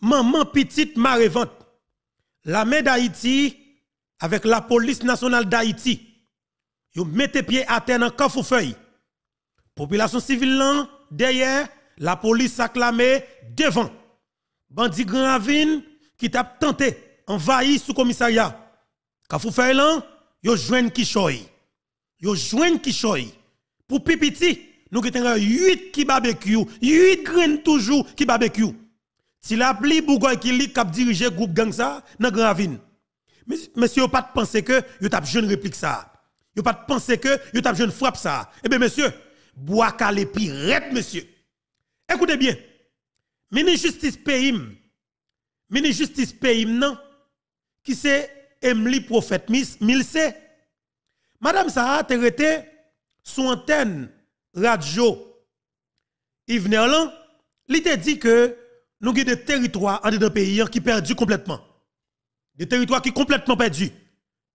maman petite La main d'Haïti avec la police nationale d'Haïti, ils mettez pied à terre dans coffre feuille. Population civile derrière, la police s'acclamait devant. Bandi Grand Avine qui t'a tenté envahi sous commissariat. coffre feuille là, yo choy. Kishoy. Yo un Kishoy. Pour pipiti, nous avons 8 qui barbecue, 8 graines toujours qui si la pli Bougoy qui li cap diriger groupe gang ça n'a Grand Ravine. Monsieur, pas de penser que yo tap jeune réplique ça. Yo pas de penser que yo tap jeune frappe ça. Eh bien monsieur, bois calé pirate monsieur. Écoutez bien. Ministre justice pays mini justice pays non qui c'est Emily Prophète Miss se. Madame sa a été sur antenne radio Yves Nerland, il te dit que nous avons des territoires en dedans pays qui perdus complètement. Des territoires qui sont complètement perdus.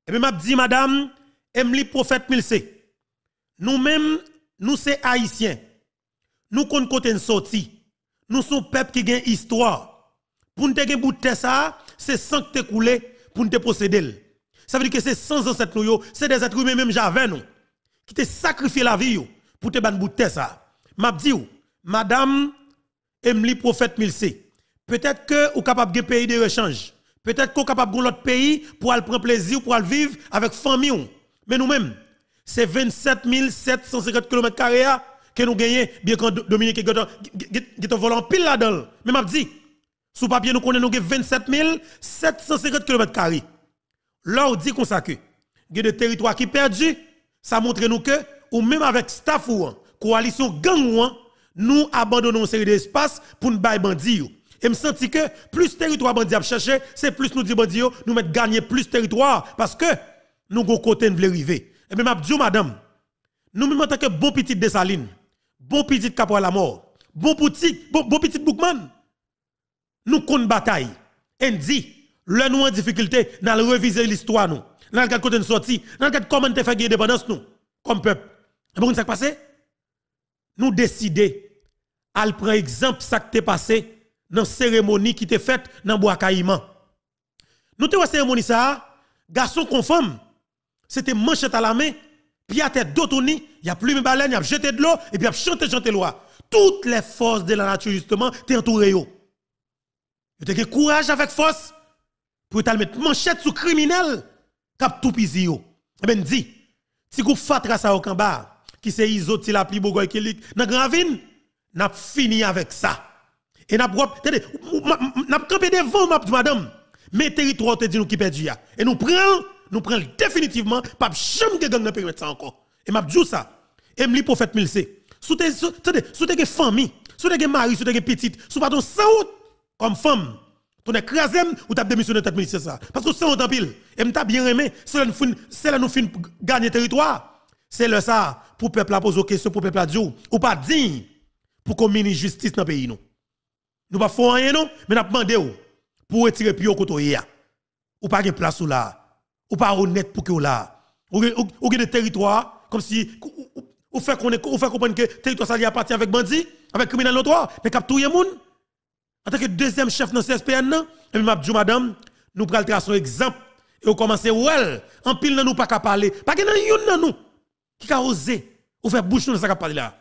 Et même m'a dit madame, Emily prophète Milse. Nous-mêmes, nous sommes haïtiens. Nous connaissons côté sortie. Nous sommes peuple qui une histoire. Pour nous gagner bout de ça, c'est sans que te couler pour nous te posséder. Ça veut dire que c'est sans ancêtres nous, c'est des êtres humains même j'avais nous qui te sacrifié la vie pour te ban bout de ça. M'a dit madame Mli prophète Milsé. Peut-être que ou capable de pays de rechange. Peut-être qu'on capable de l'autre pays pour aller prendre plaisir, pour aller vivre avec famille. Mais nous-mêmes, c'est 27 750 km que nous gagné, bien que Dominique est volant pile là-dedans. Mais m'a dit, sous papier, nous connaissons 27 750 km. Là, on dit qu'on ça que, il y a des territoires qui perdus, ça montre nous que, ou même avec staff ou coalition gang ou nous abandonnons une série d'espaces pour nous bailler bandits. Et me senti que plus territoire bandit a c'est plus nous dit bandit, nous mettre gagner plus territoire parce que nous go côté de l'arrivée arriver. Et même dit madame, nous même en tant que bon petit Dessaline, bon petit à la mort, bon petit bon, petit Bookman, nous une bataille. Et dit, le nous en difficulté, nous reviser l'histoire nous. Nous le côté de sortie, nous regardons comment nous fait indépendance nous comme peuple. Et pour nous ça passé, nous décider al prend exemple ça qui t'est passé dans cérémonie qui t'est faite dans bois caïman. Nous te cérémonie ça, garçon conforme, c'était manchette à la main, puis à tête d'autonie, il y a plus de baleine, il y a jeté de l'eau et puis y a chanté chanté loi. Toutes les forces de la nature justement t'es entouré yo. Tu as courage avec force pour t'aller mettre manchette sous criminel cap tout pisi yo. Eh ben dit, si vous fatra ça au camba qui c'est izo dans la pli bogoy qui dans gravine n'a fini avec ça. Et n'a pas n'a campé devant madame, mais territoire te dit nous qui perdu ya. Et nous prenons nous prenons définitivement pas jamais de gang dans ça encore. Et m'a dit ça. Et m'li prophète Milse. Sous tes sous tes famille, sous tes mari, sous tes petite, sous pas ton sans comme femme. Ton écrasé ou t'as démissionné de ministère ça. Parce que ça on pile. Et m'ta bien aimé, c'est là nous fin, c'est nous fin gagner territoire. C'est le ça pour peuple la poser question pour peuple la dire ou pas digne pour qu'on justice dans le pays nous. Nous pas faire rien mais nous demandé pour retirer pio kotoye. Ou pas de place ou là. Ou pas honnête pour que ou là. Ou des territoires comme si ou fait qu'on ou fait comprendre que territoire ça appartient avec bandit, avec criminel notoire, mais cap tout le monde. En tant que deuxième chef de dans CSPN, et m'a dit madame, nous prenons à un exemple et on commence well, en pile nous pas qu'à parler, pas que a nous qui a osé ou faire bouche nous ça parler là.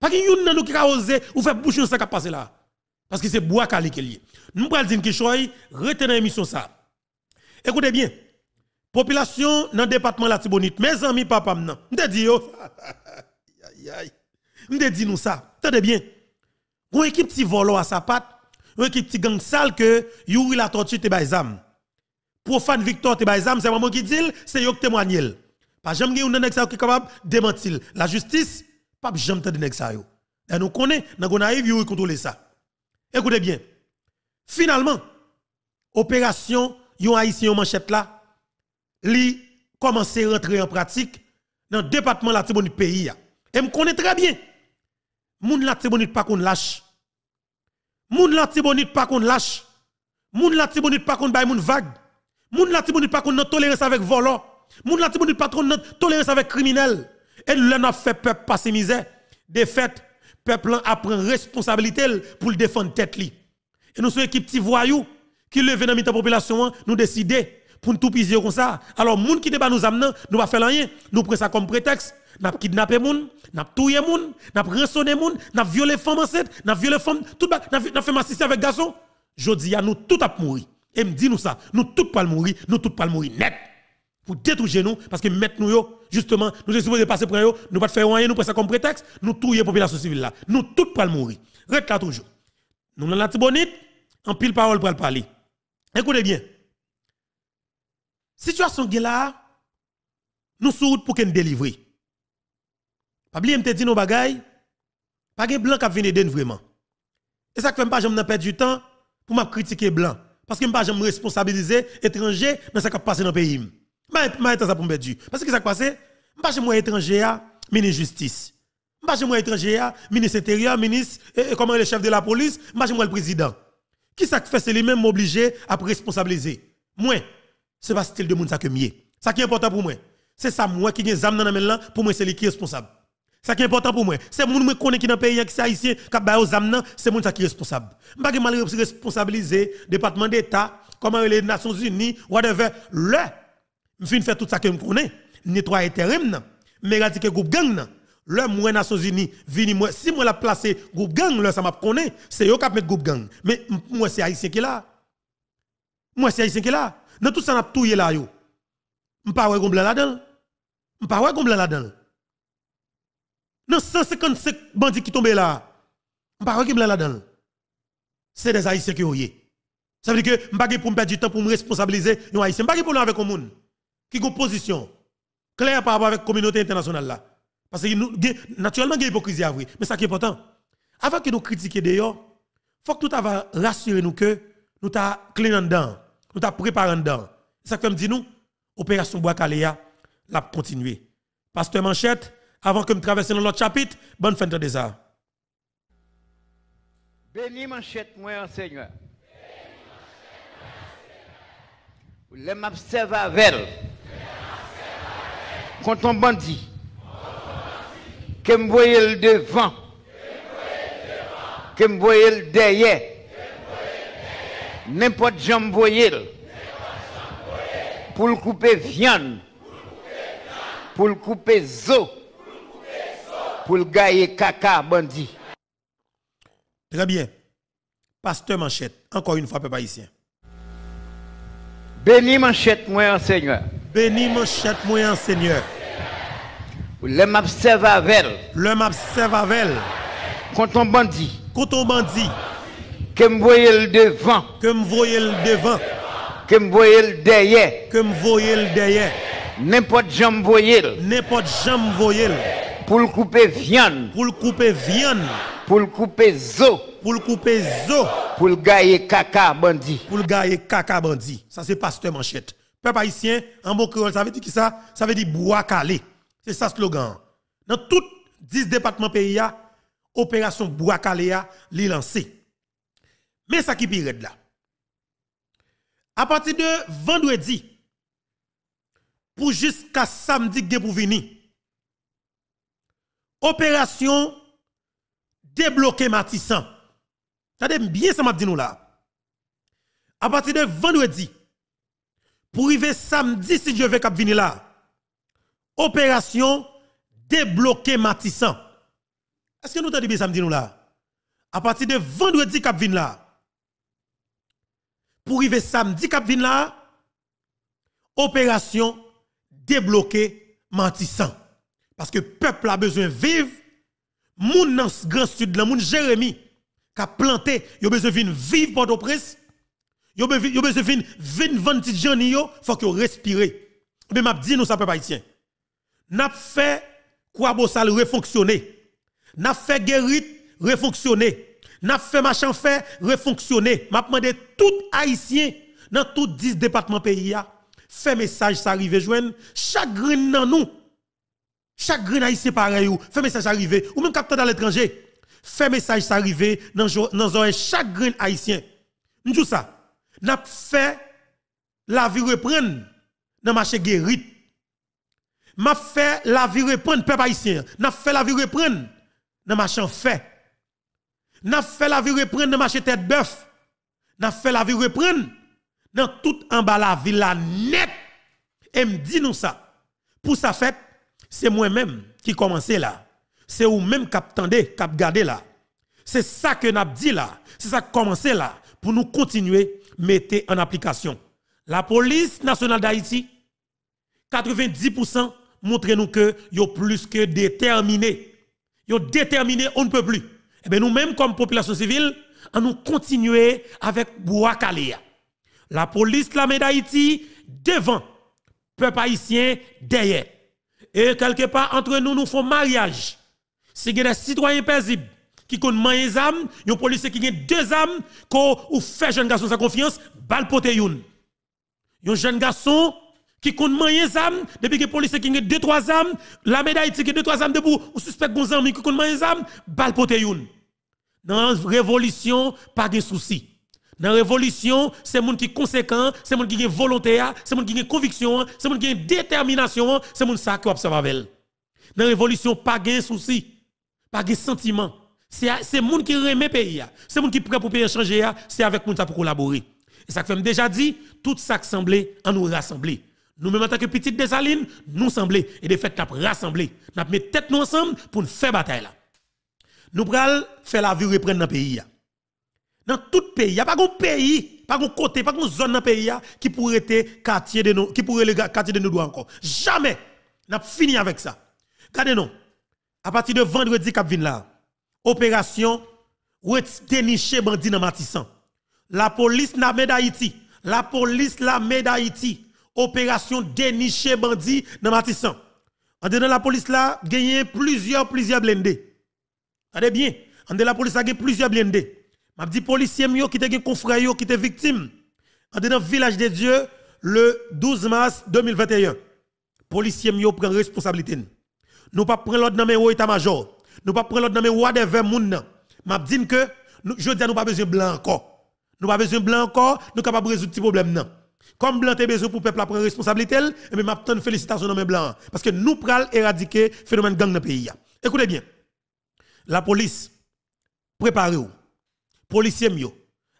Pas qu'il y ait qui a osé ou fait boucher ça qui a passé là. Parce que c'est bois calé qui est Nous allons dire que choy, retenez l'émission ça. Écoutez bien. Population dans le département la Tibonite. Mes amis, papa, nous. M'te dit yo. aïe, nous ça. Tenez bien. Une équipe qui volo à sa patte. Une équipe qui gang sale que Yuri la tortue te baizam. Profane Victor te baizam, c'est moi qui dis. c'est yo qui témoigne. Pas jamais yon qui est capable de démentir. La justice, pas jamais de nèg ça yo. Et nous connaissons, dans Gonaïve yo contrôler ça. Écoutez bien. Finalement, opération yon haïtien manchette là, li commence à rentrer en pratique dans le département la Tibonite pays. Et me connaît très bien. Moun la Tibonite pas qu'on lâche. Moun la Tibonite pas qu'on lâche. Moun la Tibonite pas qu'on bay moun vague. Moun la Tibonite pas qu'on tolérance avec volant. Moun la Tibonite pas qu'on tolérance avec criminel. Et l'on a fait peuple passer misère, défaite, peuple a pris responsabilité pour le défendre tête li. Et nous sommes équipe petits voyous qui levent dans la population, hein, nous décidons pour nous tout piser comme ça. Alors, moun qui débat nous amenant, nous va faire rien. Nous prenons ça comme prétexte. Nous kidnappé moun, nous tué moun, nous les moun, nous violé femme enceinte, nous violé femmes, tout nous fait massisser avec garçon. Je dis nous tout à mourir. Et me dit nous ça, nous tout pas mourir, nous tout pas mourir net pour détruire nous, parce que mettre nous, justement, nous sommes supposés passer pour nous, nous pas faire rien, nous prenons ça comme prétexte, nous tuer la population civile là. Nous tous pour mourir. Reste là toujours. Nous dans la tibonite, en pile parole pour parler. Écoutez bien. Situation qui là, nous sommes pour nous délivrer. Pas oublier, me dit nos bagailles, pas de blanc qui vient d'aider vraiment. Et ça fait pas jamais perdre du temps pour me critiquer blanc. Parce que je ne pas responsabiliser étranger dans ce qui passe dans le pays. M'a été ça pour me dire. Parce que ça passé, m'a chez moi étranger à hein, ministre justice. M'a chez moi étranger à hein, ministre intérieur, ministre comment le chef de la police, je chez moi le président. Qui ça fait c'est lui-même obligé à responsabiliser. Moi, c'est pas style de monde ça que mieux. Ça qui est important pour moi, c'est ça moi qui gagne zam dans la pour moi c'est lui qui est responsable. Ça qui est important pour moi, c'est moi moi connais qui dans pays hein, qui haïtien qui bail aux zam c'est moi qui est responsable. M'a pas le responsabiliser département d'état, comment les Nations Unies, whatever, le je fin faire tout ça que je connais, nettoyer terrain, mais éradiquer groupe gang. Le moi Nations Unies, vini moi, si moi la place groupe gang, là ça m'a connaît, c'est eux qui mettre groupe gang. Mais moi c'est haïtien qui là. Moi c'est haïtien qui là. Dans tout ça n'a touyer là yo. M'pa wè gon blanc là-dedans. M'pa wè gon blanc là-dedans. Dans 155 bandits qui tombent là. M'pa wè gon blanc là-dedans. C'est des haïtiens qui ont Ça veut dire que m'pa pour me perdre du temps pour me responsabiliser, les haïtiens m'pa pour avec le monde qui ont position claire par rapport avec la communauté internationale là. Parce que naturellement, il y a hypocrisie à vrai. Mais ça qui est important, avant que nous critiquions d'ailleurs, il faut que nous avons rassuré nous que nous avons clean dedans, nous avons préparé en dedans. Ça comme dit nous, opération Bois Caléa, l'a continuer. Pasteur Manchette, avant que nous traversions l'autre chapitre, bonne fin de ça. Béni Manchette, moi, Seigneur. Les m'observe avec quand on bandit. Que me le devant. Que me le derrière. N'importe qui me Pour le couper viande. Pour le couper zo. Pour le gailler caca bandit. Très bien. Pasteur Manchette, encore une fois, peuple haïtien. Béni Manchette, moi, Seigneur. Bénis mon chat, Seigneur. Le m'observe avec. Le m'observe avec. Quand on bandit. Quand on bandit. Que me voyez le devant. Que me le devant. Que me le derrière. Que me le derrière. N'importe me voyez. N'importe jam voyez. Pour le couper viande. Pour le couper viande. Pour le couper zo. Pour le couper zo. Pour le gailler caca bandit. Pour le gailler caca bandit. Ça c'est pasteur manchette. Peuple haïtien, en bon ça veut dire qui ça Ça veut dire bois calé. C'est ça slogan. Dans tous 10 départements pays, opération bois calé a lancée. Mais ça qui pire là. À partir de vendredi, pour jusqu'à samedi que pour opération débloquer Matissan. T'as bien ça m'a dit nous là. À partir de vendredi, pour arriver samedi, si Dieu veut qu'il venir là, opération débloquer Matissan. Est-ce que nous t'en dit samedi nous là? À partir de vendredi qu'il vienne là, pour arriver samedi qu'il vienne là, opération débloquer Matissan. Parce que le peuple a besoin de vivre. Moun dans grand sud, moun Jérémy, qui a planté, il a besoin de vivre pour au prince Yo be 20 20 faut que respirer. Mais m'a dit nous ça peuple haïtien. N'a fait quoi beau ça refonctionner. N'a fait guérit refonctionner. N'a fait machin fait refonctionner. M'a demandé tout haïtien dans tout 10 départements pays a fait message ça arrive joindre chaque grain dans nous. Chaque grain haïtien pareil ou fait message arrivé ou même capteur à l'étranger. Fait message ça arrivé dans chaque grain haïtien. Nous ça n'a fait la vie reprendre dans marché guérite M'a fait la vie reprendre peuple haïtien, n'a fait la vie reprendre dans marché fait. N'a fait la vie reprendre dans marché tête bœuf. N'a fait la vie reprendre dans tout en bas la ville la net. Et me dit nous ça. Pour ça fait, c'est moi-même qui commence là. C'est vous même qui attendez, qui garder là. C'est ça que n'a dit là. C'est ça qui là. Pour nous continuer mettez en application. La police nationale d'Haïti, 90% montre nous que yo plus que déterminé. Yo déterminé, on ne peut plus. Et eh bien nous-mêmes comme population civile, nous continuons avec bois La police la d'Haïti devant peuple haïtien derrière. Et quelque part entre nous nous font mariage. C'est des citoyens paisibles qui compte moins et âme, un policier qui a deux âmes, qui fait jeune garçon sa confiance, balle yun. yon. Un jeune garçon qui compte moins les depuis que policier qui a deux trois âmes, la médaille qui a deux trois âmes debout, ou suspect bon ami qui compte moins les âmes, bal pote yon. Dans la révolution, pas de soucis. Dans la révolution, c'est monde qui est conséquent, c'est monde qui est volontaire, c'est monde qui est conviction, c'est monde qui est détermination, c'est monde ça qui observe avec. Dans la révolution, pas de soucis, pas de sentiments. C'est les gens qui remet le pays. C'est les gens qui prêt pour payer changer. C'est avec les gens pour collaborer. Et ça que fait déjà dit, tout ça qui semble, nous rassembler. nous même en tant que petite desalines, nous semblons. Et de fait, nous rassembler. Nous mis tête ensemble pour nous faire bataille. Nous prenons faire la vie reprendre dans le pays. Dans tout pays, il n'y a pas de pays, pas de côté, pas de zone dans le pays qui pourrait être quartier de nous, qui pourrait le quartier de nous encore. Jamais. Nous fini avec ça. Regardez-nous. À partir de vendredi, cap là opération dénicher bandit dans Matissan. La police n'a d'Haïti. La police la d'Haïti. Opération dénicher bandit dans Matissan. En la police là, gagné plusieurs plusieurs blindés. bien, en la police a gagné plusieurs blindés. M'a dit policier mio qui était confrère qui était victime. En dedans village des dieux le 12 mars 2021. Policier mio prend responsabilité. Nous pas prendre l'ordre dans mes état-major. Nous pas prendre l'autre dans mes rois des verts moun M'a dit que je dis nous pas besoin blanc encore. Nous pas besoin blanc encore, nous capable résoudre ce problème non. Comme blanc te besoin pour peuple prendre responsabilité, et eh mais m'a félicitations dans mes blanc parce que nous pral éradiquer phénomène gang dans pays Écoutez bien. La police préparez-vous. Policiers mio.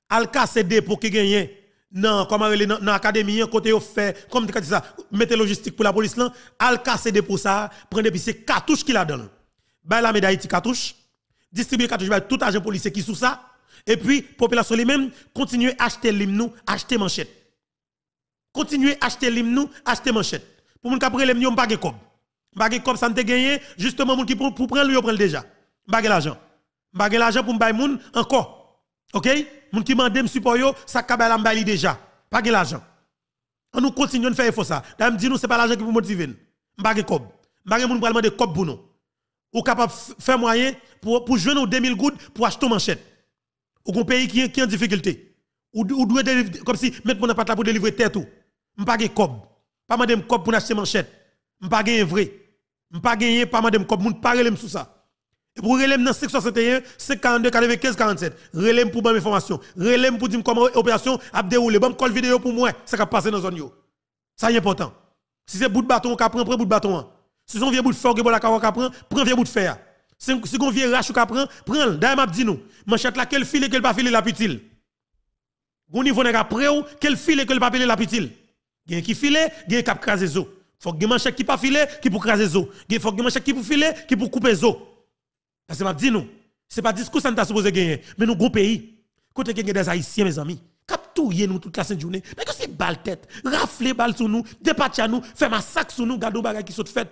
Al casser dépôt qui gagne non, Comme elle dans l'académie, côté au fait, comme tu dis ça, mettez logistique pour la police là, al casser pour ça, prenez puis c'est cartouches qu'il a donne bah la médaille cartouche, distribuer cartouche bah tout agent policier qui sous ça et puis population les mêmes continuer acheter l'hymne acheter manchette. Continuer acheter l'hymne acheter manchette. Pour mon capre l'hymne on pas de cob. Pas cob ça ne gagné justement moun qui pour pour prendre lui prendre déjà. Pas l'argent. Pas l'argent pour bail moun encore. OK Moun qui mande me support yo ça kabala déjà. Pas l'argent. On nous continue de faire effort ça. Dame dit nous c'est pas l'argent qui pour motiver. Pas de cob. Pas moun pour de cob pour nous ou capable de faire moyen pour, pour jouer nos 2000 gouttes pour acheter une manchette. Ou un pays qui, qui en difficulté. Ou, ou doit comme si mettre mon appart pour délivrer tête ou. M'pa de cob. Pas madame cob pour acheter manchette. M'pa de vrai. M'pa gagner pas madame cob, moun pas relem sous ça. Et pour relem dans 561 542 95 47. Relem pour bonne information. Relem pour dire comment opération a déroulé. Bon call vidéo pour moi, ça va passer dans zone yo. Ça est important. Si c'est bout de bâton, on prend bout de bâton. Hein. Si son vieux bout de fer, que bon la kawa prend, prend vieux bout de fer. Si on vieux rachou ka prend, prend. D'ailleurs m'a dit nous, manchette là quel filet quel pas filet la petite. Gon niveau nèg après ou quel filet quel pas filet la petite. Gen qui filet, gen cap craser zo. Faut que manchette qui pas filet, qui pour craser zo. Gen faut que manchette qui pour filet, qui pour couper zo. Parce que m'a dit nous, c'est pas discours ça t'a supposé gagner, mais nous gros pays. Côté des haïtiens mes amis cap touyer nous toute la sainte journée. Mais que c'est balle tête, rafler balle sur nous, à nous, faire massacre sur nous, garder bagay qui sont faites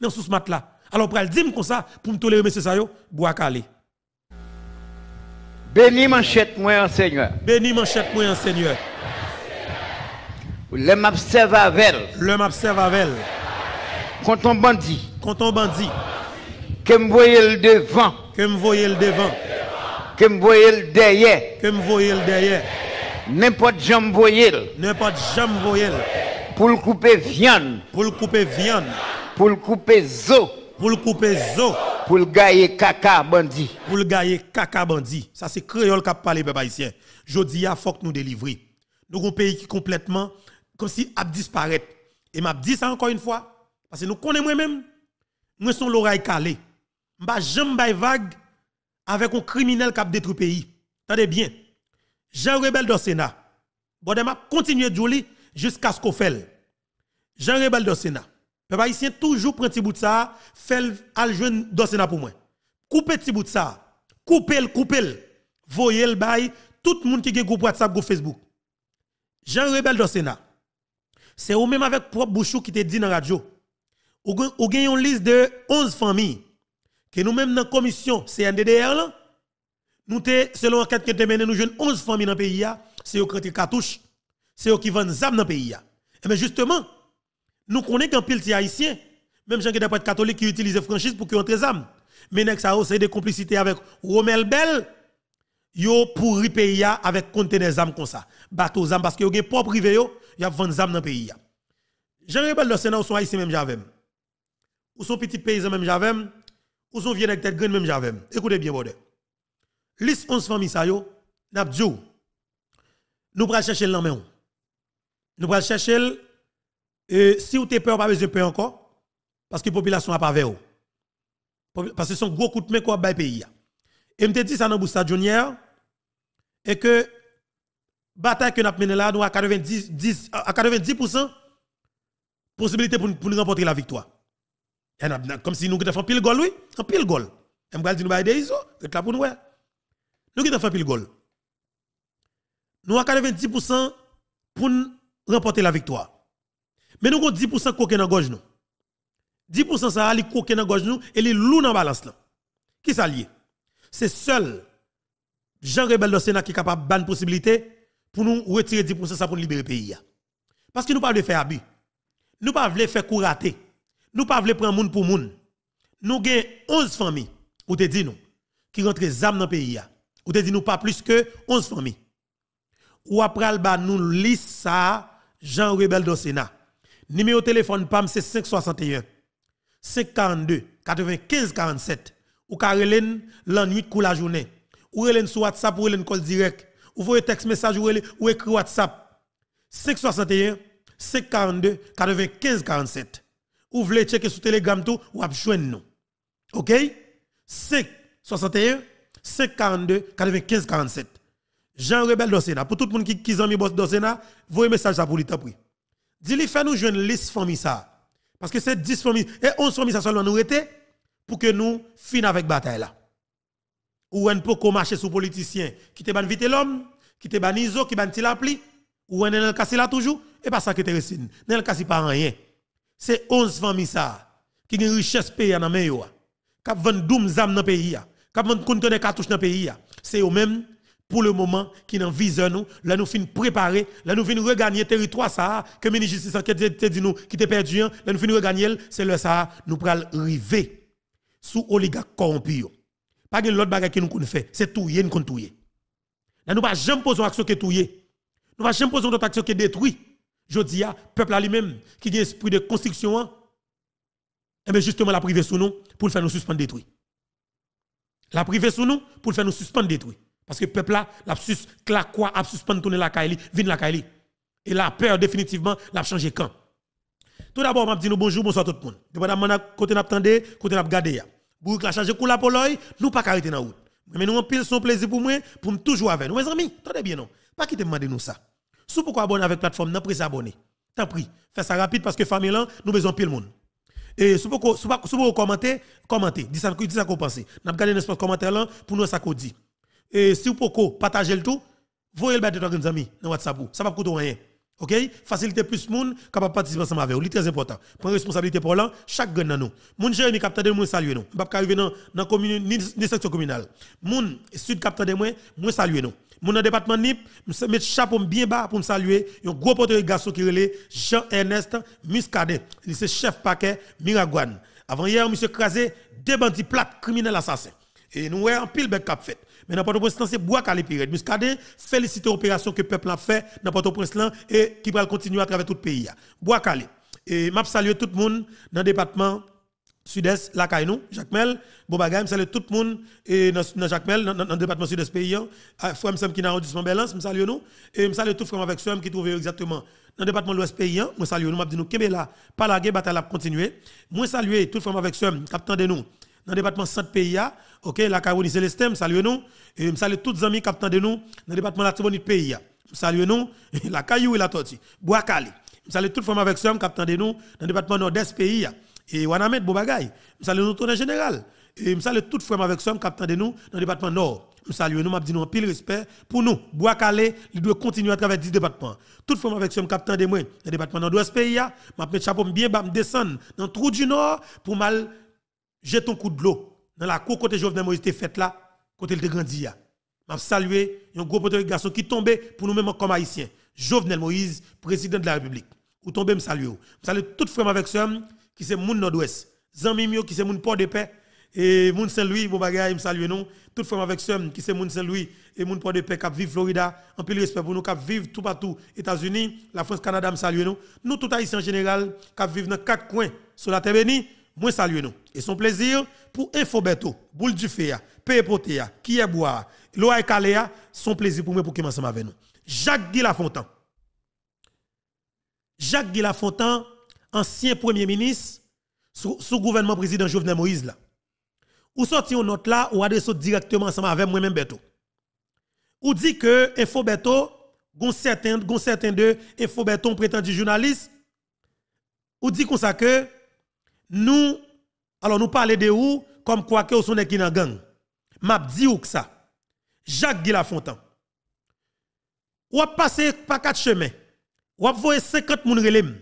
dans sous ce mat là. Alors pour le dire comme ça pour me tolérer monsieur ça yo, bois calé. Béni manchette moi en Seigneur. Béni manchette moi en Seigneur. Le m'observe avec. Le m'observe avec. Quand on bandit. Quand on bandit. Que me voyez le devant. Que me voyez le devant. Que me voyez le derrière. Que me voyez le derrière. N'importe jam voyez. N'importe jam voyez. Pour le couper viande. Pour le couper viande. Pour le couper zo. Pour le couper zo. Pour le gayer caca bandit. Pour le gayer caca bandit. Ça c'est créole qui parle peuple haïtien. Jodi a faut que nous délivrer. Nous un pays qui complètement comme si a disparaître. Et m'a dit ça encore une fois parce que nous connaissons moi-même. Nous son l'oreille calée. M'pa jamais vague avec un criminel qui a détruit pays. Tendez bien. Jean rebelle dans Sénat. Bon, m'a continuer de jusqu'à ce qu'on fasse. Jean Rebel dans Sénat. Peuple haïtien toujours prend petit bout de ça, fait al jeune Sénat pour moi. Coupez petit bout de ça. Coupez le, coupez le. Voyez le bail tout le monde qui a groupe WhatsApp ou Facebook. Jean Rebel dans Sénat. C'est ou même avec propre Bouchou qui te dit dans la radio. Ou, ou une liste de 11 familles que nous même dans la commission CNDDR là, nous te, selon enquête qui te mené, nous jeunes 11 familles dans le pays, c'est eux qui cartouche c'est eux qui vendent zam dans le pays. Et eh bien justement, nous connaissons qu'un pile haïtien, même gens qui pas catholique qui utilisent franchise pour qu'ils entrent les âmes. Mais nek ça c'est des complicités avec Romel Bell, yo pour pays avec des âmes comme ça. Bateau âmes parce que yo gen propre privé yo, y a 20 âmes dans le pays Jean Rebel le Sénat sont haïtiens même j'avais. Ou sont petits paysans même j'avais, ou sont vieux avec tête grande même j'avais. Écoutez bien bordel. Lis 11 familles ça yo, n'a nous pral chercher Nous pral chercher et si vous avez peur, pas besoin de peur encore, parce que la population n'a pas vers Parce que c'est un gros coup de main qu'on a pays. Et je te dis ça dans Junior, et que bataille que nous avons menée là, nous avons 90%, de à 90% possibilité pour, nous remporter la victoire. comme si nous avons fait pile gol oui, un pile goal. Je vais dire, nous avons des c'est là pour nous. Nous avons fait pile goal. Nous avons 90% pour remporter la victoire. Mais nous avons 10% coquin dans gauche nous. 10% ça la coquin dans gauche nous et les loups dans balance Qui ça lié C'est seul Jean Rebelle dans Sénat qui est capable de faire une possibilité pour nous retirer 10% de pour nous libérer le pays. Parce que nous ne pas de faire abus. Nous pas voulons faire courater. Nous pas voulons prendre monde pour monde. Nous avons 11 familles, ou te dit nous, qui rentrent dans le pays. Ou te dit nous pas plus que 11 familles. Ou après, nous lisons ça, Jean Rebelle dans Sénat. Numéro de téléphone PAM, c'est 561 542 95 47. Ou Karelen, nuit ou la journée. Ou Relen sur WhatsApp, ou Relen call direct. Ou voyez texte message, ou écrit WhatsApp. 561 542 95 47. Ou voulez checker sur Telegram tout, ou abjoindre nous. OK? 561 542 95 47. Jean Rebel Dossena. Pour tout le monde qui, qui a mis boss Dossena, voyez message ça pour pris. Dis-lui, fais-nous jouer une liste famille ça. Parce que c'est 10 familles et 11 familles ça seulement nous pour que nous finissions avec bataille là. Ou un peu qu'on marche sous politicien qui te ban vite l'homme, qui te ban iso, qui ban tilapli, ou un en cassé là toujours, et pas ça qui te ressine. Nel cassé pas rien. C'est 11 familles ça qui ont une richesse pays dans main yo. nous avons doum zam dans pays qui ont cartouches dans le pays C'est eux même pour le moment qui nous vise nous. Là, nous finissons préparer. Là, nous finissons regagner territoire ça. Que le ministre justice a dit nous, qui était perdu. Hein. Là, nous finissons regagner. C'est le ça. Nous prenons river sous oligarque corrompu. Pas de l'autre bagage qui nous fait. C'est tout, nous qu'on tout. Là, nous ne jamais poser une action qui est Nous ne pas jamais poser une autre action qui est détruite. Je dis à peuple lui-même qui a esprit de construction. Et hein. eh bien justement, la privée sous nous pour le faire nous suspendre détruit. La privée sous nous pour le faire nous suspendre détruit. Parce que le peuple là, l'a sus, la quoi, a suspendu tourner la Kaili, vine la Kaili. Et la peur, définitivement, l'a changé quand. Tout d'abord, je dis nous bonjour, bonsoir tout le monde. Depuis que côté n'a attendé, côté n'a regardé. Pour que la charge coule la l'œil, nous pas arrêter dans route. Mais nous en pile son plaisir pour moi, pour toujours avec nous. Mes amis, attendez bien non. Pas te demander nous ça. Sous pourquoi abonner avec plateforme, n'a pris abonner. Tant pis, fais ça rapide parce que famille là, nous besoin pile monde. Et si vous commenter, commentez, commentez. Dis ça, dis ça pensez. pense. N'a gardé dans ce commentaire là pour nous ça qu'on dit et si vous pouvez partager le tout, voyez le bâtiment de amis dans WhatsApp. Ça va coûter rien. OK Faciliter plus monde capable participer ensemble avec vous. C'est très important. Prenez responsabilité pour là, chaque gagne dans nous. Moun Jérémy capteur de moi saluer nous. Pas arriver dans dans commune section communale. Moun sud capteur de moi, moi saluer nous. Moun dans département NIP, le chapeau bien bas pour me saluer un gros porteur de garçon qui est Jean-Ernest Muscadet. c'est est chef paquet Miragouane. Avant hier, monsieur Krasé, deux bandits plates criminels assassins. Et nous avons un pile de cap fait. Mais n'importe où, c'est bois calé pirate. Muscadet félicite l'opération que le peuple a fait dans Port-au-Prince et qui va continuer à travers tout le pays. Bois calé. Et je saluer tout le monde dans le département sud-est, la Kainou, Jacmel, Je salue tout le monde dans, dans, le département sud-est pays. Hein. Ah, frère Msem qui n'a de Belance, je salue nous. Et je salue tout monde avec soeur qui trouve exactement dans le département de l'Ouest paysan, hein. je salue nous, je dis nous, Kébé là, pas la guerre, bataille à continuer. Je salue tout monde avec soeur, capitaine de nous dans le département centre pays OK la Caroline Célestin salue nous et salue tous les amis qui attendent nous dans le département la Tibonite pays salue nous la Caillou et la Toti Boakali saluez toute femme avec nous qui attendent nous dans le département nord-est pays et Wanamet Bobagay saluez notre en général et saluez toute femme avec nous qui attendent nous dans le département nord nous saluons, nous en pile respect pour nous. Bois Calais, il doit continuer à travers 10 départements. Toute forme avec ce capitaine de moi, dans le département nord-ouest pays, je vais chapeau bien bas, descendre dans le trou du nord pour mal jette un coup de l'eau dans la cour côté Jovenel Moïse était faite là, côté le grandi Je M'a salué un gros de garçon qui tombait pour nous mêmes comme haïtiens. Jovenel Moïse, président de la République. Ou tombé me salue. je salue toute frère avec ceux qui c'est monde nord-ouest. Zami mio qui c'est monde port de paix et moun Saint-Louis bon bagay me salue nous. Toute frère avec ceux qui c'est monde Saint-Louis et moun port de paix qui vivent Florida. En plus, respect pour nous qui vivent tout partout États-Unis, la France, Canada me saluer nous. Nous tout haïtiens en général qui vivent dans quatre coins sur la terre bénie moi salue nous. Et son plaisir pour Info Beto, Boule du Féa, Pépotea, qui Kalea, son plaisir pour moi pour m'en ensemble avec nous. Jacques Guy Jacques Guy ancien premier ministre sous, gouvernement président Jovenel Moïse là. Ou sorti une note là ou adresse directement ensemble avec moi-même Beto. Ou dit que Infobeto, Beto gon certains gon certains de Info prétendu journaliste ou dit comme ça que nous, alors nous parlons de où, comme quoi que vous dans qui dans gang. M'a dit ou que ça. Jacques Fontaine. Ou a passé par quatre chemins. Ou a voyé 50 moun relem.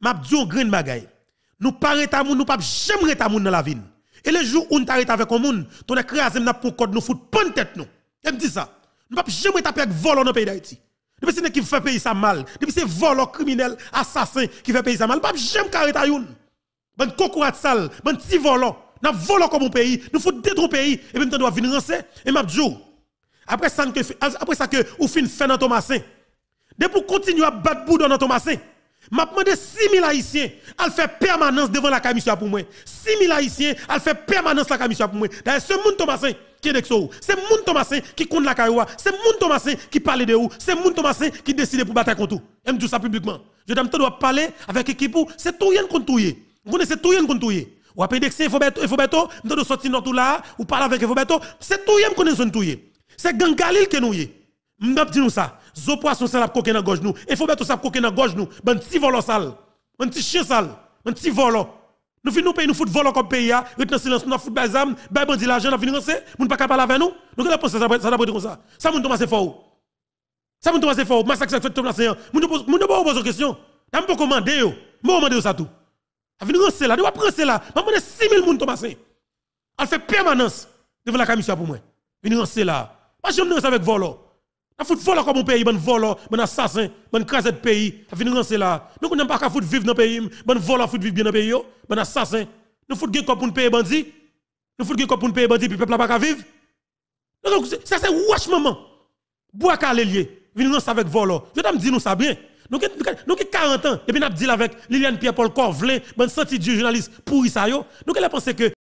M'a dit ou bagaille. Nous parlons ta moun, nous pas jamais ta moun dans la ville. Et le jour où nous t'arrête avec un monde, ton écrasé m'a un code nous fout pas tête nous. Et me dit ça. Nous pas jamais taper avec vol dans le pays d'Haïti. Depuis c'est qui fait pays ça mal, depuis c'est vol criminel, assassin qui fait payer ça mal, pas jamais carré ta youn. Bon cocotte sale, ban petit volant, nous volons comme un pays, nous faut détruire pays et même temps doit venir rancer et m'a Après ça que après ça que ou fin faire dans Thomasin. De pour continuer à battre boudon dans Thomasin. M'a demandé 6 000 haïtiens à faire permanence devant la commission pour moi. 6 000 haïtiens à faire permanence la commission pour moi. D'ailleurs ce monde Thomasin qui est C'est monde Thomasin qui compte la caillou, c'est monde Thomasin qui parle de vous, c'est monde Thomasin qui décide pour battre contre tout. Et me dis ça publiquement. Je dois parler avec équipe, c'est tout rien contre tout. Vous connaissez tout yon qu'on touye. Ou appelez Dexé, Fobeto, nous de sortir dans tout là, ou parle avec Fobeto. C'est tout yon qu'on tout touye. C'est Gangalil qui nous yé. M'dap dit nous ça. Zo poisson la coqué dans gauche nous. Et Fobeto sale coqué dans gauche nous. Ben petit volo sale. Ben petit chien sale. Ben petit volo. Nous finissons payer nous foot volo comme pays, hein. retenir silence, nous foot bazam, ben bandit l'argent, nous finissons renseigner, nous ne pas parler avec nous. Nous avons pensé ça, ça d'abord comme ça. Ça, nous tombe assez fort. Ça, nous tombe assez fort. Massacre, ça fait tomber hein. Nous ne peux pas question. Je ne peux pas commander, Je ne peux pas commander ça tout. Elle vient rester là, elle doit prendre là. Je mille 6 000 personnes Elle fait permanence devant la commission pour moi. Venir ranser là. Pas jamais ça avec volo. Elle fout volo comme mon pays, bon volo, bon assassin, bon crase de pays. Elle vient rester là. Nous n'aimons pas qu'à foutre vivre dans le pays, bon volo, foutre vivre bien dans le pays, bon assassin. Nous foutons des pour payer bandit. Nous foutons des pour payer bandit, puis le peuple n'a pas qu'à vivre. Donc, ça c'est wesh maman. Bois calé lié. ça avec volo. Je t'aime dis nous ça bien. Nous avons 40 ans, depuis nous avons dit avec Liliane Pierre-Paul Corvelin, bon senti du journaliste pour ça yo. Nous avons pensé que